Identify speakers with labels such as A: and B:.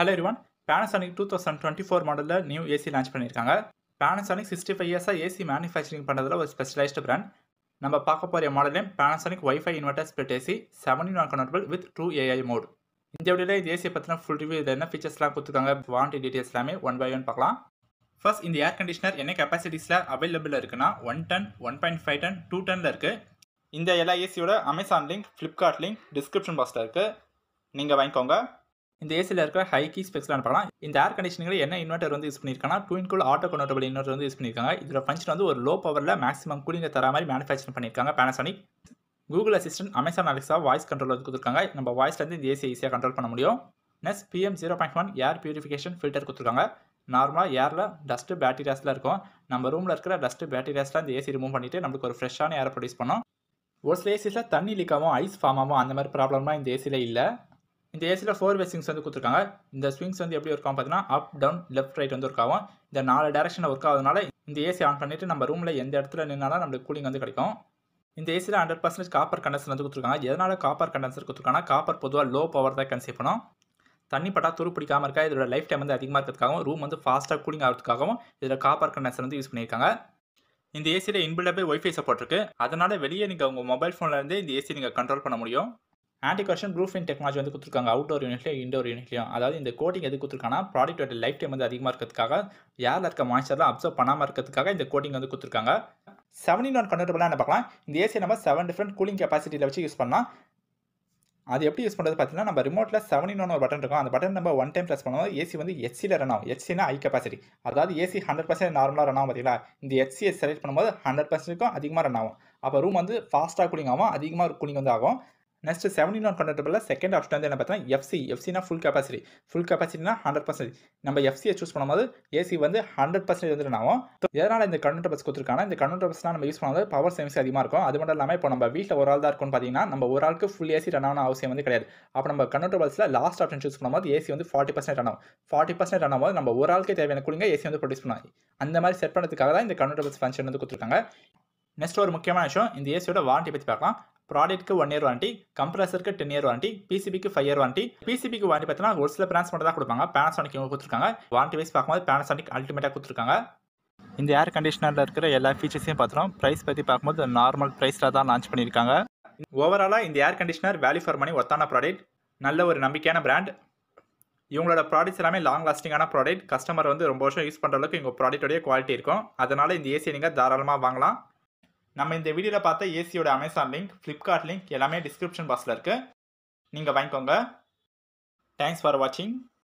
A: hello everyone Panasonic two thousand twenty four மாடலில் new AC launch பண்ணியிருக்காங்க Panasonic sixty five இயர்ஸாக AC manufacturing பண்ணுறதுல ஒரு ஸ்பெஷலைஸ்டு பிராண்ட் நம்ம பார்க்க போகிற மாடலே Panasonic wifi inverter split AC seven one convertible with two AI mode இந்த வீடியோவில் இந்த ஏசியை பற்றின ஃபுல் ரிவ்யூ இதில் என்ன ஃபீச்சர்ஸ்லாம் கொடுத்துருக்காங்க வாரண்டி டீட்டெயில்ஸ் எல்லாமே ஒன் பை ஒன் பார்க்கலாம் ஃபர்ஸ்ட் இந்த ஏர் கண்டிஷனர் என்ன கெப்பாசிட்டிஸில் அவைலபிள் இருக்குன்னா one ton one point five ton two டனில் இருக்குது இந்த எல்லா ஏசியோட Amazon link Flipkart link description பாக்ஸில் இருக்குது நீங்கள் வாங்கிக்கோங்க இந்த ஏசியில் இருக்கிற ஹை கீ ஸ்பெக்ஸ்லாம் பார்க்கலாம் இந்த ஏர் கண்டிஷனில் என்ன இன்வெர்ட்டர் வந்து யூஸ் பண்ணியிருக்காங்க twin cool auto convertible inverter வந்து யூஸ் பண்ணியிருக்காங்க இதோட ஃபங்க்ஷன் வந்து ஒரு லோ பவரில் மேக்ஸிமம் கூலிங்கை தர மாதிரி மேனுஃபேக்சர் பண்ணியிருக்காங்க Panasonic Google Assistant Amazon Alexa voice control வந்து கொடுத்துருக்காங்க நம்ம வாய்ஸ்லேருந்து இந்த ஏசி ஈஸியாக கண்ட்ரோல் பண்ண முடியும் next PM zero point one air purification filter கொடுத்துருக்காங்க நார்மலாக ஏரில் டஸ்ட்டு பேட்டரியாஸில் இருக்கும் நம்ம ரூமில் இருக்கிற டஸ்ட்டு பேட்டரியாஸில் இந்த ஏசி ரிமூவ் பண்ணிவிட்டு நம்மளுக்கு ஒரு ஃப்ரெஷ்ஷான ஏரை ப்ரொடியூஸ் பண்ணோம் ஒரு சில ஏசியில் தண்ணி லீக்காகவும் ஐஸ் ஃபார்மாகவும் அந்த மாதிரி ப்ராப்ளம்லாம் இந்த ஏசியில் இல்லை இந்த ஏசியில் ஃபோர் வே ஸ்விங்ஸ் வந்து கொடுத்துருக்காங்க இந்த ஸ்விங்ஸ் வந்து எப்படி ஒர்க் ஆகும் பார்த்தீங்கன்னா அப் டவுன் லெஃப்ட் ரைட் வந்து ஒர்க் ஆகும் இந்த நாலு டேரக்ஷனில் ஒர்க் ஆகுதுனால இந்த ஏசி ஆன் பண்ணிவிட்டு நம்ம ரூமில் எந்த இடத்துல நின்னாலும் நம்மளுக்கு கூலிங் வந்து கிடைக்கும் இந்த ஏசியில் ஹண்ட்ரட் பர்சன்டேஜ் காப்பர் கண்டன்சர் வந்து கொடுத்துருக்காங்க எதனால் காப்பர் கண்டன்சர் கொடுத்துருக்காங்கன்னா காப்பர் பொதுவாக லோ பவர் தான் கன்சீவ் பண்ணும் தண்ணி பட்டா துரு பிடிக்காமல் இருக்கா இதோட லைஃப் டைம் வந்து அதிகமாக இருக்கிறதுக்காகவும் ரூம் வந்து ஃபாஸ்ட்டாக கூலிங் ஆகிறதுக்காகவும் இதில் காப்பர் கண்டன்சர் வந்து யூஸ் பண்ணியிருக்காங்க இந்த ஏசியில் இன்பில்டப்பே ஒய்ஃபை சப்போர்ட் இருக்குது அதனால் வெளியே நீங்கள் உங்கள் மொபைல் ஃபோன்லேருந்து இந்த ஏசி நீங்கள் கண்ட்ரோல் பண்ண முடியும் anti corrosion proof in technology வந்து கொடுத்துருக்காங்க அவுட்டோர் யூனிட்லையும் இன்டோர் யூனிட்லையும் அதாவது இந்த கோட்டிங் எது கொடுத்துருக்காங்க ப்ராடக்ட் லைஃப் டைம் வந்து அதிகமாக இருக்கிறதுக்காக யாரில் இருக்க மாய்ச்சர்லாம் அப்சர்வ் பண்ணாமல் இருக்கிறதுக்காக இந்த கோட்டிங் வந்து கொடுத்துருக்காங்க செவன் ஒன் கன்வெர்டபுளாக என்ன பார்க்கலாம் இந்த ஏசி நம்ம செவன் டிஃப்ரெண்ட் கூலிங் கெப்பாசிட்டியில் வச்சு யூஸ் பண்ணலாம் அது எப்படி யூஸ் பண்ணுறது பார்த்தீங்கன்னா நம்ம ரிமோட்டில் செவனின் ஒரு பட்டன் இருக்கும் அந்த பட்டன் நம்ம ஒன் டைம் ப்ரெஸ் பண்ணுவோம் ஏசி வந்து எச்சியில் ரன் ஆகும் எச்சினா ஹை கெப்பாசிட்டி அதாவது ஏசி ஹண்ட்ரட் பர்சன்ட் நார்மலாக ரன் ஆகும் பார்த்தீங்களா இந்த எச்சியை செலக்ட் பண்ணும்போது ஹண்ட்ரட் பர்சன்ட்டுக்கும் அதிகமாக ரன் ஆகும் அப்போ ரூம் வந்து ஃபாஸ்ட்டாக கூலிங் ஆகும் அதிகமாக கூலிங் வந்து ஆகும் next seventy not conductable second option வந்து என்ன பார்த்தீங்கன்னா எஃப்சி எஃப்சினா ஃபுல் கெப்பாசிட்டி ஃபுல் கெப்பாசிட்டினா ஹண்ட்ரட் பர்சன்டேஜ் நம்ம எஃப்சியை சூஸ் பண்ணும்போது ஏசி வந்து ஹண்ட்ரட் பர்சன்டேஜ் வந்து ஆகும் எதனால் இந்த கண்ட்ரோல் பஸ் கொடுத்துருக்காங்க இந்த கண்ட்ரோல் பஸ்லாம் நம்ம யூஸ் பண்ணும்போது பவர் சேவிங்ஸ் அதிகமாக இருக்கும் அது மட்டும் இல்லாமல் இப்போ நம்ம வீட்டில் ஒரு ஆள் தான் இருக்கும்னு பார்த்தீங்கன்னா நம்ம ஒரு ஆளுக்கு ஃபுல் ஏசி ரன் ஆன அவசியம் வந்து கிடையாது அப்போ நம்ம கண்ட்ரோல் பஸ்ஸில் லாஸ்ட் ஆப்ஷன் சூஸ் பண்ணும்போது ஏசி வந்து ஃபார்ட்டி பர்சன்ட் ரன் ஆகும் ஃபார்ட்டி பர்சன்ட் ரன் ஆகும்போது நம்ம ஒரு ஆளுக்கு தேவையான குளிங்க ஏசி வந்து ப்ரொடியூஸ் பண்ணுவாங்க அந்த மாதிரி செட் பண்ணுறதுக்காக தான் இந்த கண்ட்ரோல் பஸ் ஃபங்க்ஷன் வந்து கொடுத்துருக்காங்க நெக்ஸ்ட் ஒரு முக்கியமான விஷயம் இந்த ஏசியோட வாரண்டி பற்றி பார்க்கலாம் ப்ராடக்ட்க்கு ஒன் இயர் வாண்டி கம்ப்ரஸருக்கு டென் இயர் வாண்டி பிசிபிக்கு ஃபைவ் இயர் வாண்டி பிசிபிக்கு வாண்டி பார்த்தீங்கன்னா ஒரு சில பிராண்ட்ஸ் மட்டும் தான் கொடுப்பாங்க பேனசானிக் இவங்க கொடுத்துருக்காங்க வாரண்டி வைஸ் பார்க்கும்போது பேனசானிக் அல்டிமேட்டாக கொடுத்துருக்காங்க இந்த ஏர் கண்டிஷனரில் இருக்கிற எல்லா ஃபீச்சர்ஸையும் பார்த்துரும் ப்ரைஸ் பற்றி பார்க்கும்போது நார்மல் ப்ரைஸில் தான் லான்ச் பண்ணியிருக்காங்க ஓவராலாக இந்த air conditioner value for money ஒத்தான ப்ராடக்ட் நல்ல ஒரு நம்பிக்கையான பிராண்ட் இவங்களோட ப்ராடக்ட்ஸ் எல்லாமே லாங் லாஸ்டிங்கான ப்ராடக்ட் கஸ்டமர் வந்து ரொம்ப வருஷம் யூஸ் பண்ணுற அளவுக்கு இவங்க ப்ராடக்ட்டோடைய குவாலிட்டி இருக்கும் அதனால் இந்த ஏசியை நீங்கள் தாராளமாக வாங்கலாம் நம்ம இந்த வீடியோவில் பார்த்த ஏசியோட அமேசான் லிங்க் ஃப்ளிப்கார்ட் லிங்க் எல்லாமே டிஸ்கிரிப்ஷன் பாக்ஸில் இருக்குது நீங்கள் வாங்கிக்கோங்க தேங்க்ஸ் ஃபார் வாட்சிங்